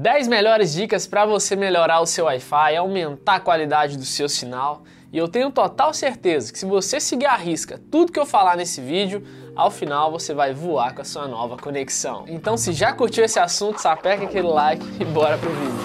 10 melhores dicas para você melhorar o seu Wi-Fi, aumentar a qualidade do seu sinal. E eu tenho total certeza que se você seguir a risca tudo que eu falar nesse vídeo, ao final você vai voar com a sua nova conexão. Então se já curtiu esse assunto, sapeca aquele like e bora pro vídeo.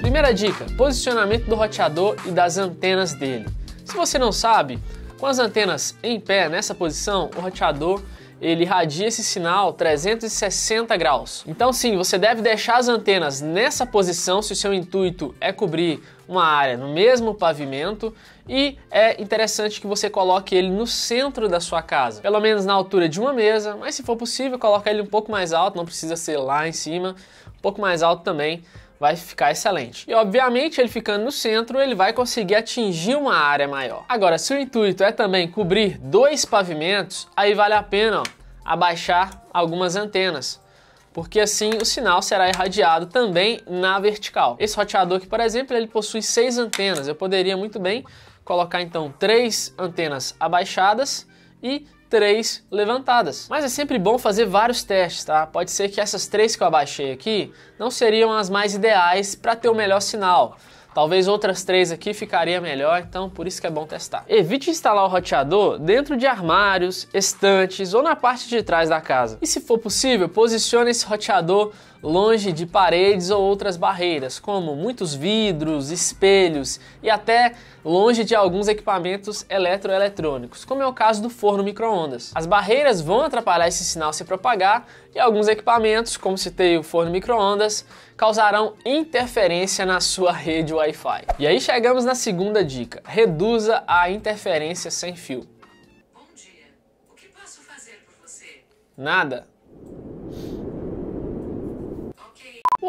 Primeira dica, posicionamento do roteador e das antenas dele. Se você não sabe, com as antenas em pé nessa posição, o roteador ele irradia esse sinal 360 graus. Então sim, você deve deixar as antenas nessa posição se o seu intuito é cobrir uma área no mesmo pavimento e é interessante que você coloque ele no centro da sua casa, pelo menos na altura de uma mesa, mas se for possível, coloca ele um pouco mais alto, não precisa ser lá em cima, um pouco mais alto também, vai ficar excelente. E obviamente, ele ficando no centro, ele vai conseguir atingir uma área maior. Agora, se o intuito é também cobrir dois pavimentos, aí vale a pena ó, abaixar algumas antenas porque assim o sinal será irradiado também na vertical. Esse roteador aqui, por exemplo, ele possui seis antenas. Eu poderia muito bem colocar então três antenas abaixadas e três levantadas. Mas é sempre bom fazer vários testes, tá? Pode ser que essas três que eu abaixei aqui não seriam as mais ideais para ter o melhor sinal. Talvez outras três aqui ficaria melhor, então por isso que é bom testar. Evite instalar o roteador dentro de armários, estantes ou na parte de trás da casa. E se for possível, posicione esse roteador longe de paredes ou outras barreiras, como muitos vidros, espelhos e até longe de alguns equipamentos eletroeletrônicos, como é o caso do forno microondas. As barreiras vão atrapalhar esse sinal se propagar e alguns equipamentos, como citei o forno microondas, causarão interferência na sua rede Wi-Fi. E aí chegamos na segunda dica: reduza a interferência sem fio. Bom dia. O que posso fazer por você? Nada.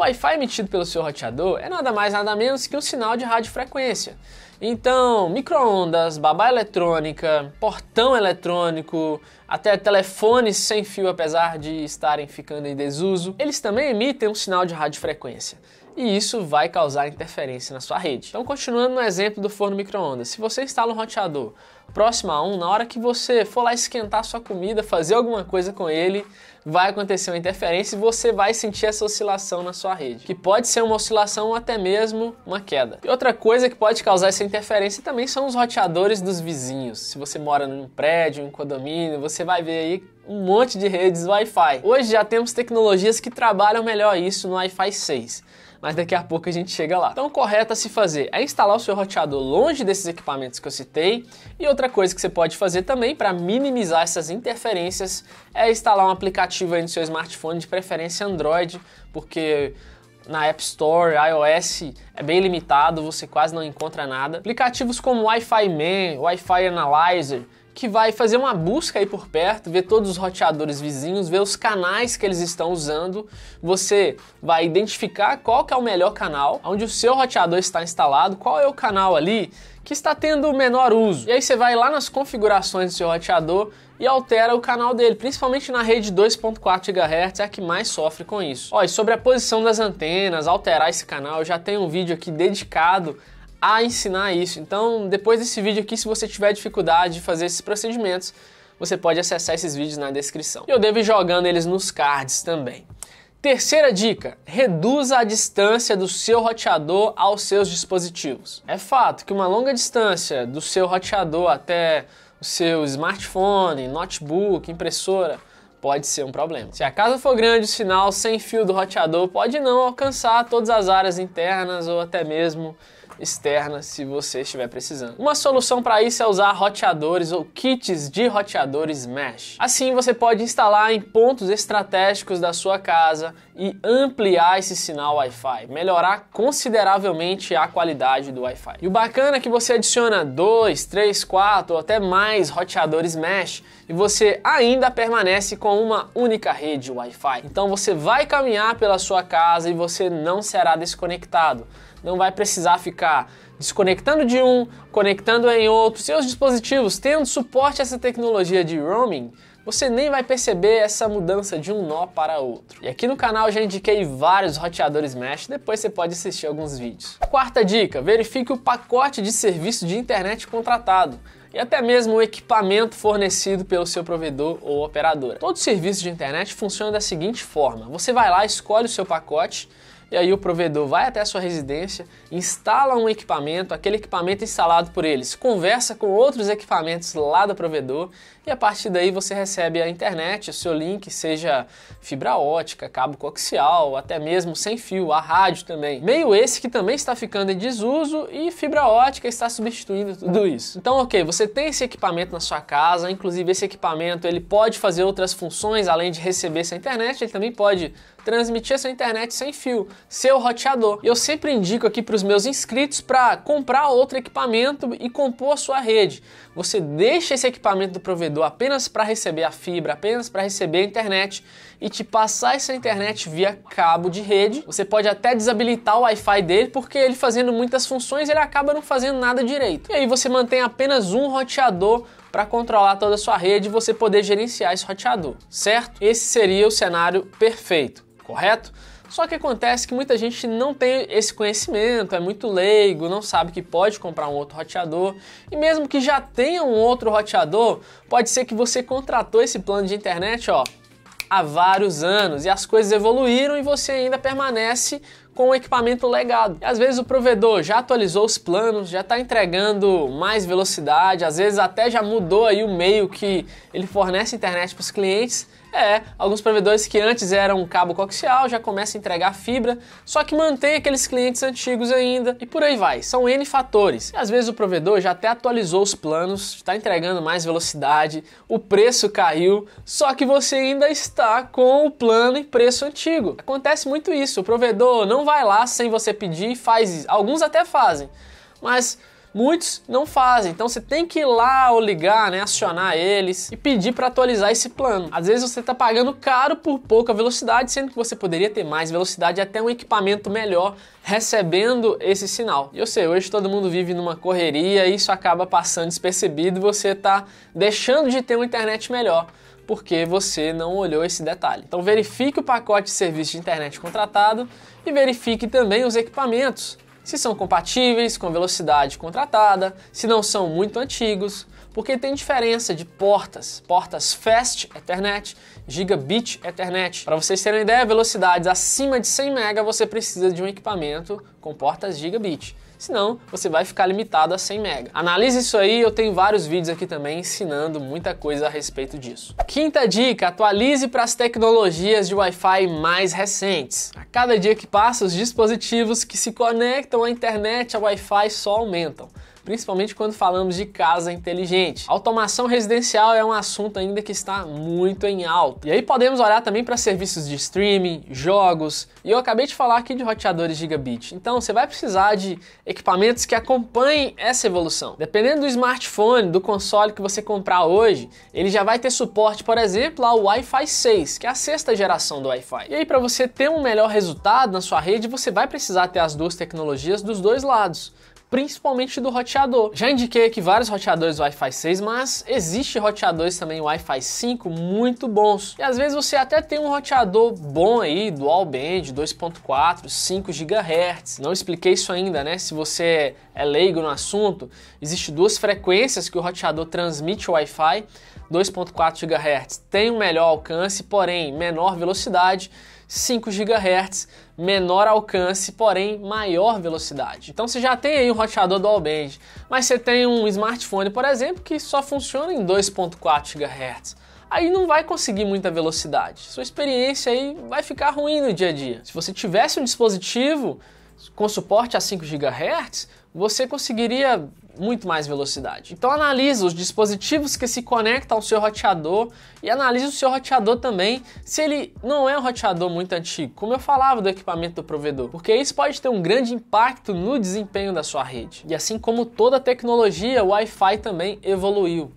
O Wi-Fi emitido pelo seu roteador é nada mais nada menos que um sinal de radiofrequência. Então, microondas, babá eletrônica, portão eletrônico, até telefones sem fio, apesar de estarem ficando em desuso, eles também emitem um sinal de radiofrequência. E isso vai causar interferência na sua rede. Então, continuando no exemplo do forno microondas, se você instala um roteador próximo a um, na hora que você for lá esquentar sua comida, fazer alguma coisa com ele, vai acontecer uma interferência e você vai sentir essa oscilação na sua rede, que pode ser uma oscilação ou até mesmo uma queda. E outra coisa que pode causar essa interferência também são os roteadores dos vizinhos. Se você mora num prédio, em condomínio, você vai ver aí um monte de redes Wi-Fi. Hoje já temos tecnologias que trabalham melhor isso no Wi-Fi 6 mas daqui a pouco a gente chega lá. Então, o correto a se fazer é instalar o seu roteador longe desses equipamentos que eu citei. E outra coisa que você pode fazer também para minimizar essas interferências é instalar um aplicativo aí no seu smartphone, de preferência Android, porque na App Store, iOS é bem limitado, você quase não encontra nada. Aplicativos como Wi-Fi Man, Wi-Fi Analyzer, que vai fazer uma busca aí por perto, ver todos os roteadores vizinhos, ver os canais que eles estão usando. Você vai identificar qual que é o melhor canal, onde o seu roteador está instalado, qual é o canal ali que está tendo o menor uso. E aí você vai lá nas configurações do seu roteador e altera o canal dele, principalmente na rede 2.4 GHz, é a que mais sofre com isso. Ó, e sobre a posição das antenas, alterar esse canal, eu já tenho um vídeo aqui dedicado a ensinar isso. Então, depois desse vídeo aqui, se você tiver dificuldade de fazer esses procedimentos, você pode acessar esses vídeos na descrição. Eu devo ir jogando eles nos cards também. Terceira dica: reduza a distância do seu roteador aos seus dispositivos. É fato que uma longa distância do seu roteador até o seu smartphone, notebook, impressora pode ser um problema. Se a casa for grande, o sinal sem fio do roteador pode não alcançar todas as áreas internas ou até mesmo externa se você estiver precisando. Uma solução para isso é usar roteadores ou kits de roteadores mesh. Assim você pode instalar em pontos estratégicos da sua casa e ampliar esse sinal Wi-Fi, melhorar consideravelmente a qualidade do Wi-Fi. E o bacana é que você adiciona 2, 3, 4 ou até mais roteadores mesh e você ainda permanece com uma única rede Wi-Fi. Então você vai caminhar pela sua casa e você não será desconectado não vai precisar ficar desconectando de um, conectando em outro. Seus dispositivos tendo suporte a essa tecnologia de roaming, você nem vai perceber essa mudança de um nó para outro. E aqui no canal já indiquei vários roteadores mesh, depois você pode assistir alguns vídeos. Quarta dica, verifique o pacote de serviço de internet contratado e até mesmo o equipamento fornecido pelo seu provedor ou operadora. Todo serviço de internet funciona da seguinte forma: você vai lá, escolhe o seu pacote e aí o provedor vai até a sua residência, instala um equipamento, aquele equipamento instalado por eles, conversa com outros equipamentos lá do provedor e a partir daí você recebe a internet, o seu link, seja fibra ótica, cabo coaxial, até mesmo sem fio, a rádio também. Meio esse que também está ficando em desuso e fibra ótica está substituindo tudo isso. Então, OK, você tem esse equipamento na sua casa, inclusive esse equipamento ele pode fazer outras funções além de receber essa internet, ele também pode transmitir a sua internet sem fio, seu roteador. E eu sempre indico aqui para os meus inscritos para comprar outro equipamento e compor sua rede. Você deixa esse equipamento do provedor apenas para receber a fibra, apenas para receber a internet e te passar essa internet via cabo de rede. Você pode até desabilitar o Wi-Fi dele, porque ele fazendo muitas funções ele acaba não fazendo nada direito. E aí você mantém apenas um roteador para controlar toda a sua rede e você poder gerenciar esse roteador, certo? Esse seria o cenário perfeito correto? Só que acontece que muita gente não tem esse conhecimento, é muito leigo, não sabe que pode comprar um outro roteador. E mesmo que já tenha um outro roteador, pode ser que você contratou esse plano de internet, ó, há vários anos e as coisas evoluíram e você ainda permanece com o equipamento legado. E às vezes o provedor já atualizou os planos, já está entregando mais velocidade, às vezes até já mudou aí o meio que ele fornece internet para os clientes é, alguns provedores que antes eram cabo coaxial já começam a entregar fibra, só que mantém aqueles clientes antigos ainda e por aí vai. São N fatores. E às vezes o provedor já até atualizou os planos, está entregando mais velocidade, o preço caiu, só que você ainda está com o plano e preço antigo. Acontece muito isso. O provedor não vai lá sem você pedir e faz. Alguns até fazem, mas Muitos não fazem, então você tem que ir lá ou ligar, né, acionar eles e pedir para atualizar esse plano. Às vezes você está pagando caro por pouca velocidade, sendo que você poderia ter mais velocidade e até um equipamento melhor recebendo esse sinal. E eu sei, hoje todo mundo vive numa correria e isso acaba passando despercebido e você está deixando de ter uma internet melhor porque você não olhou esse detalhe. Então verifique o pacote de serviço de internet contratado e verifique também os equipamentos se são compatíveis com a velocidade contratada, se não são muito antigos, porque tem diferença de portas. Portas Fast Ethernet, Gigabit Ethernet. Para vocês terem uma ideia, velocidades acima de 100 MB você precisa de um equipamento com portas Gigabit. Senão, você vai ficar limitado a 100 MB. Analise isso aí, eu tenho vários vídeos aqui também ensinando muita coisa a respeito disso. Quinta dica, atualize para as tecnologias de Wi-Fi mais recentes. A cada dia que passa, os dispositivos que se conectam à internet, a Wi-Fi só aumentam principalmente quando falamos de casa inteligente. Automação residencial é um assunto ainda que está muito em alta. E aí podemos olhar também para serviços de streaming, jogos, e eu acabei de falar aqui de roteadores gigabit. Então você vai precisar de equipamentos que acompanhem essa evolução. Dependendo do smartphone, do console que você comprar hoje, ele já vai ter suporte, por exemplo, ao Wi-Fi 6, que é a sexta geração do Wi-Fi. E aí para você ter um melhor resultado na sua rede, você vai precisar ter as duas tecnologias dos dois lados principalmente do roteador. Já indiquei aqui vários roteadores Wi-Fi 6, mas existe roteadores também Wi-Fi 5 muito bons. E às vezes você até tem um roteador bom aí, dual band, 2.4, 5 GHz. Não expliquei isso ainda, né? Se você é leigo no assunto, existe duas frequências que o roteador transmite o Wi-Fi. 2.4 GHz tem um melhor alcance, porém menor velocidade, 5 GHz menor alcance, porém maior velocidade. Então você já tem aí um roteador dual band, mas você tem um smartphone, por exemplo, que só funciona em 2.4 GHz aí não vai conseguir muita velocidade. Sua experiência aí vai ficar ruim no dia a dia. Se você tivesse um dispositivo com suporte a 5 GHz, você conseguiria muito mais velocidade. Então analise os dispositivos que se conectam ao seu roteador e analise o seu roteador também, se ele não é um roteador muito antigo, como eu falava do equipamento do provedor, porque isso pode ter um grande impacto no desempenho da sua rede. E assim como toda tecnologia, o Wi-Fi também evoluiu.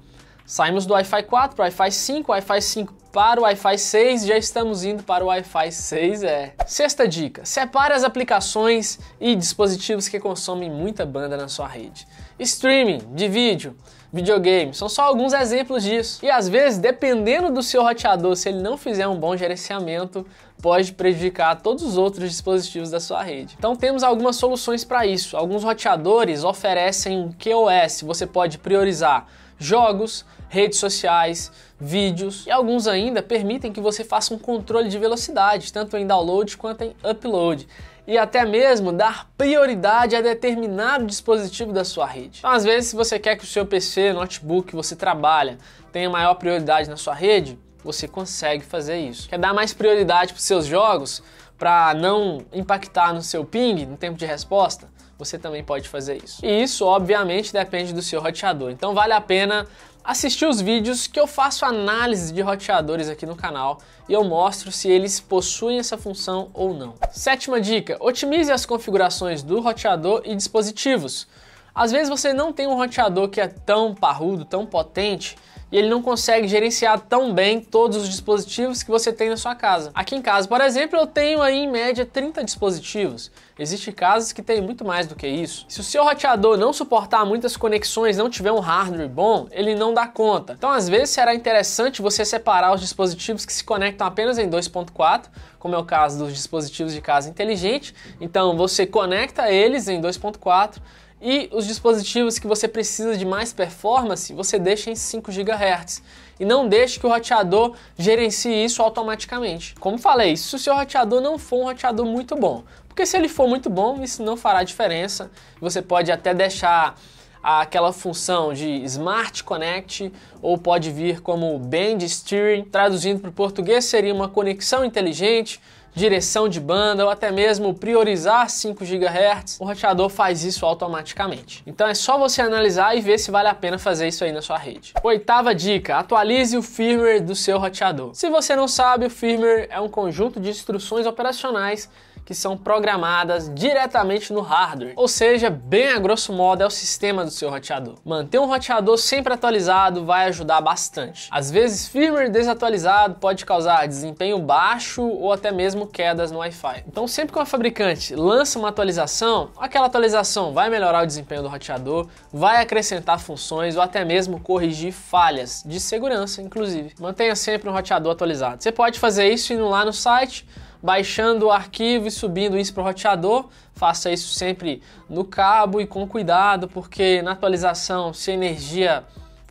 Saímos do Wi-Fi 4 para o Wi-Fi 5, Wi-Fi 5 para o Wi-Fi 6, já estamos indo para o Wi-Fi 6, é. Sexta dica: separe as aplicações e dispositivos que consomem muita banda na sua rede. Streaming de vídeo, videogame, são só alguns exemplos disso. E às vezes, dependendo do seu roteador, se ele não fizer um bom gerenciamento, pode prejudicar todos os outros dispositivos da sua rede. Então temos algumas soluções para isso. Alguns roteadores oferecem um QoS, você pode priorizar jogos, redes sociais, vídeos e alguns ainda permitem que você faça um controle de velocidade, tanto em download quanto em upload. E até mesmo dar prioridade a determinado dispositivo da sua rede. Então, às vezes, se você quer que o seu PC, notebook que você trabalha tenha maior prioridade na sua rede, você consegue fazer isso. Quer dar mais prioridade para os seus jogos para não impactar no seu ping, no tempo de resposta? você também pode fazer isso. E isso, obviamente, depende do seu roteador. Então vale a pena assistir os vídeos que eu faço análise de roteadores aqui no canal e eu mostro se eles possuem essa função ou não. Sétima dica: otimize as configurações do roteador e dispositivos. Às vezes você não tem um roteador que é tão parrudo, tão potente, e ele não consegue gerenciar tão bem todos os dispositivos que você tem na sua casa. Aqui em casa, por exemplo, eu tenho aí em média 30 dispositivos. Existem casas que têm muito mais do que isso. Se o seu roteador não suportar muitas conexões, não tiver um hardware bom, ele não dá conta. Então, às vezes será interessante você separar os dispositivos que se conectam apenas em 2.4, como é o caso dos dispositivos de casa inteligente. Então, você conecta eles em 2.4 e os dispositivos que você precisa de mais performance, você deixa em 5 GHz. E não deixe que o roteador gerencie isso automaticamente. Como falei, se o seu roteador não for um roteador muito bom, porque se ele for muito bom, isso não fará diferença. Você pode até deixar aquela função de Smart Connect ou pode vir como Band Steering. Traduzindo para o português, seria uma conexão inteligente direção de banda ou até mesmo priorizar 5 GHz, o roteador faz isso automaticamente. Então é só você analisar e ver se vale a pena fazer isso aí na sua rede. Oitava dica: atualize o firmware do seu roteador. Se você não sabe, o firmware é um conjunto de instruções operacionais que são programadas diretamente no hardware. Ou seja, bem a grosso modo é o sistema do seu roteador. Manter um roteador sempre atualizado vai ajudar bastante. Às vezes, firmware desatualizado pode causar desempenho baixo ou até mesmo quedas no Wi-Fi. Então, sempre que uma fabricante lança uma atualização, aquela atualização vai melhorar o desempenho do roteador, vai acrescentar funções ou até mesmo corrigir falhas de segurança, inclusive. Mantenha sempre um roteador atualizado. Você pode fazer isso indo lá no site baixando o arquivo e subindo isso para o roteador. Faça isso sempre no cabo e com cuidado, porque na atualização, se a energia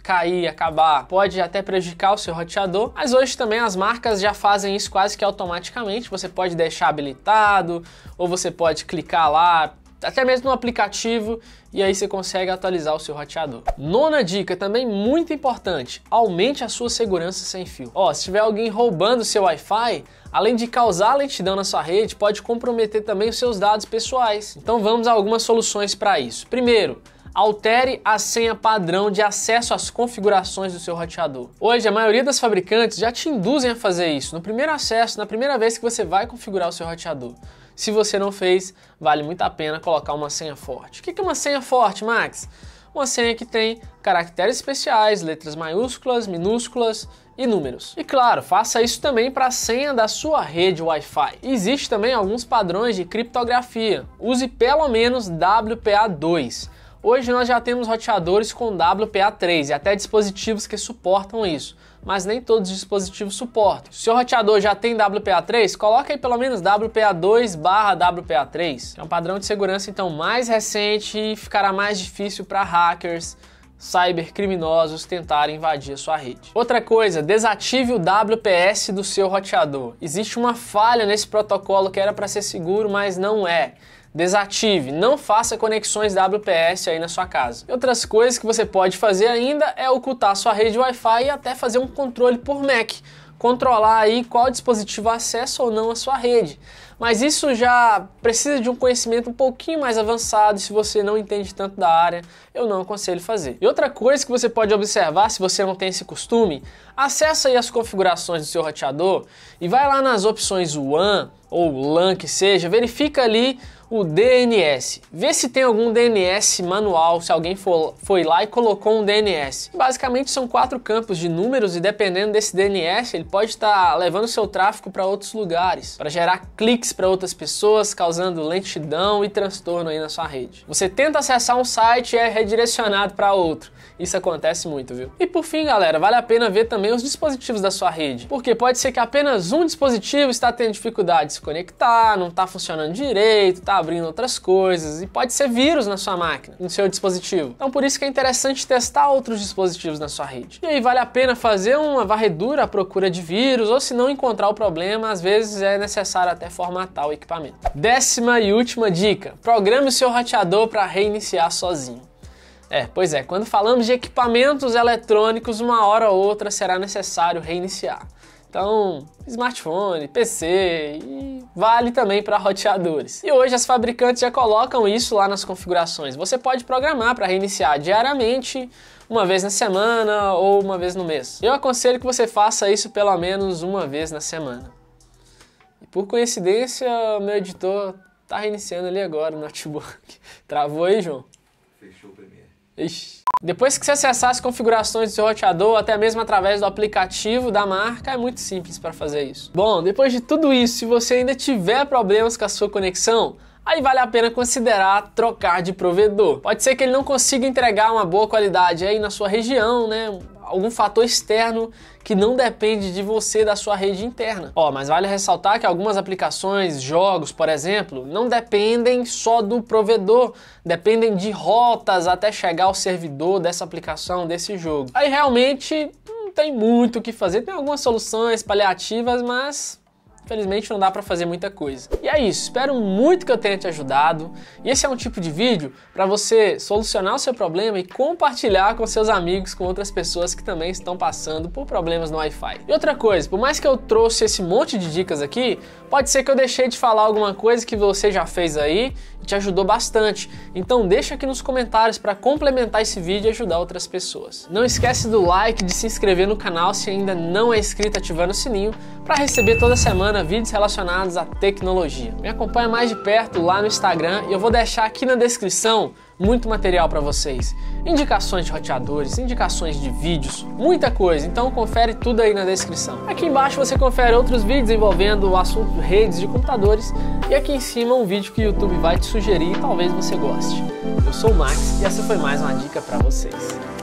cair, acabar, pode até prejudicar o seu roteador. Mas hoje também as marcas já fazem isso quase que automaticamente. Você pode deixar habilitado, ou você pode clicar lá, até mesmo no aplicativo, e aí você consegue atualizar o seu roteador. Nona dica, também muito importante, aumente a sua segurança sem fio. Ó, se tiver alguém roubando seu Wi-Fi, além de causar lentidão na sua rede, pode comprometer também os seus dados pessoais. Então vamos a algumas soluções para isso. Primeiro, altere a senha padrão de acesso às configurações do seu roteador. Hoje, a maioria das fabricantes já te induzem a fazer isso no primeiro acesso, na primeira vez que você vai configurar o seu roteador. Se você não fez, vale muito a pena colocar uma senha forte. O que é uma senha forte, Max? Uma senha que tem caracteres especiais, letras maiúsculas, minúsculas e números. E claro, faça isso também para a senha da sua rede Wi-Fi. Existem também alguns padrões de criptografia. Use pelo menos WPA2 Hoje nós já temos roteadores com WPA3 e até dispositivos que suportam isso, mas nem todos os dispositivos suportam. Se o roteador já tem WPA3, coloque aí pelo menos WPA2 WPA3. É um padrão de segurança então mais recente e ficará mais difícil para hackers, cybercriminosos tentarem invadir a sua rede. Outra coisa, desative o WPS do seu roteador. Existe uma falha nesse protocolo que era para ser seguro, mas não é desative, não faça conexões WPS aí na sua casa. Outras coisas que você pode fazer ainda é ocultar sua rede Wi-Fi e até fazer um controle por MAC, controlar aí qual dispositivo acessa ou não a sua rede. Mas isso já precisa de um conhecimento um pouquinho mais avançado, se você não entende tanto da área, eu não aconselho fazer. E outra coisa que você pode observar, se você não tem esse costume, acessa aí as configurações do seu roteador e vai lá nas opções WAN ou LAN que seja, verifica ali o DNS. Vê se tem algum DNS manual, se alguém for, foi lá e colocou um DNS. Basicamente são quatro campos de números e dependendo desse DNS, ele pode estar tá levando seu tráfego para outros lugares, para gerar cliques para outras pessoas, causando lentidão e transtorno aí na sua rede. Você tenta acessar um site e é redirecionado para outro. Isso acontece muito, viu? E por fim, galera, vale a pena ver também os dispositivos da sua rede, porque pode ser que apenas um dispositivo está tendo dificuldade de se conectar, não está funcionando direito, tá abrindo outras coisas e pode ser vírus na sua máquina, no seu dispositivo. Então por isso que é interessante testar outros dispositivos na sua rede. E aí vale a pena fazer uma varredura à procura de vírus ou se não encontrar o problema, às vezes é necessário até formatar o equipamento. Décima e última dica: programe o seu roteador para reiniciar sozinho. É, pois é, quando falamos de equipamentos eletrônicos, uma hora ou outra será necessário reiniciar. Então, smartphone, PC e vale também para roteadores. E hoje as fabricantes já colocam isso lá nas configurações. Você pode programar para reiniciar diariamente, uma vez na semana ou uma vez no mês. Eu aconselho que você faça isso pelo menos uma vez na semana. E por coincidência, meu editor tá reiniciando ali agora o notebook. Travou aí, João? Fechou o Premiere. Ixi. Depois que você acessar as configurações do seu roteador, até mesmo através do aplicativo da marca, é muito simples para fazer isso. Bom, depois de tudo isso, se você ainda tiver problemas com a sua conexão, aí vale a pena considerar trocar de provedor. Pode ser que ele não consiga entregar uma boa qualidade aí na sua região, né? algum fator externo que não depende de você da sua rede interna. Ó, oh, mas vale ressaltar que algumas aplicações, jogos, por exemplo, não dependem só do provedor, dependem de rotas até chegar ao servidor dessa aplicação, desse jogo. Aí realmente não tem muito o que fazer, tem algumas soluções paliativas, mas Infelizmente não dá para fazer muita coisa. E é isso, espero muito que eu tenha te ajudado. E esse é um tipo de vídeo para você solucionar o seu problema e compartilhar com seus amigos, com outras pessoas que também estão passando por problemas no Wi-Fi. E outra coisa, por mais que eu trouxe esse monte de dicas aqui, pode ser que eu deixei de falar alguma coisa que você já fez aí e te ajudou bastante. Então deixa aqui nos comentários para complementar esse vídeo e ajudar outras pessoas. Não esquece do like, de se inscrever no canal se ainda não é inscrito, ativando o sininho para receber toda semana semana vídeos relacionados à tecnologia. Me acompanha mais de perto lá no Instagram e eu vou deixar aqui na descrição muito material para vocês. Indicações de roteadores, indicações de vídeos, muita coisa. Então confere tudo aí na descrição. Aqui embaixo você confere outros vídeos envolvendo o assunto redes de computadores e aqui em cima um vídeo que o YouTube vai te sugerir e talvez você goste. Eu sou o Max e essa foi mais uma dica para vocês.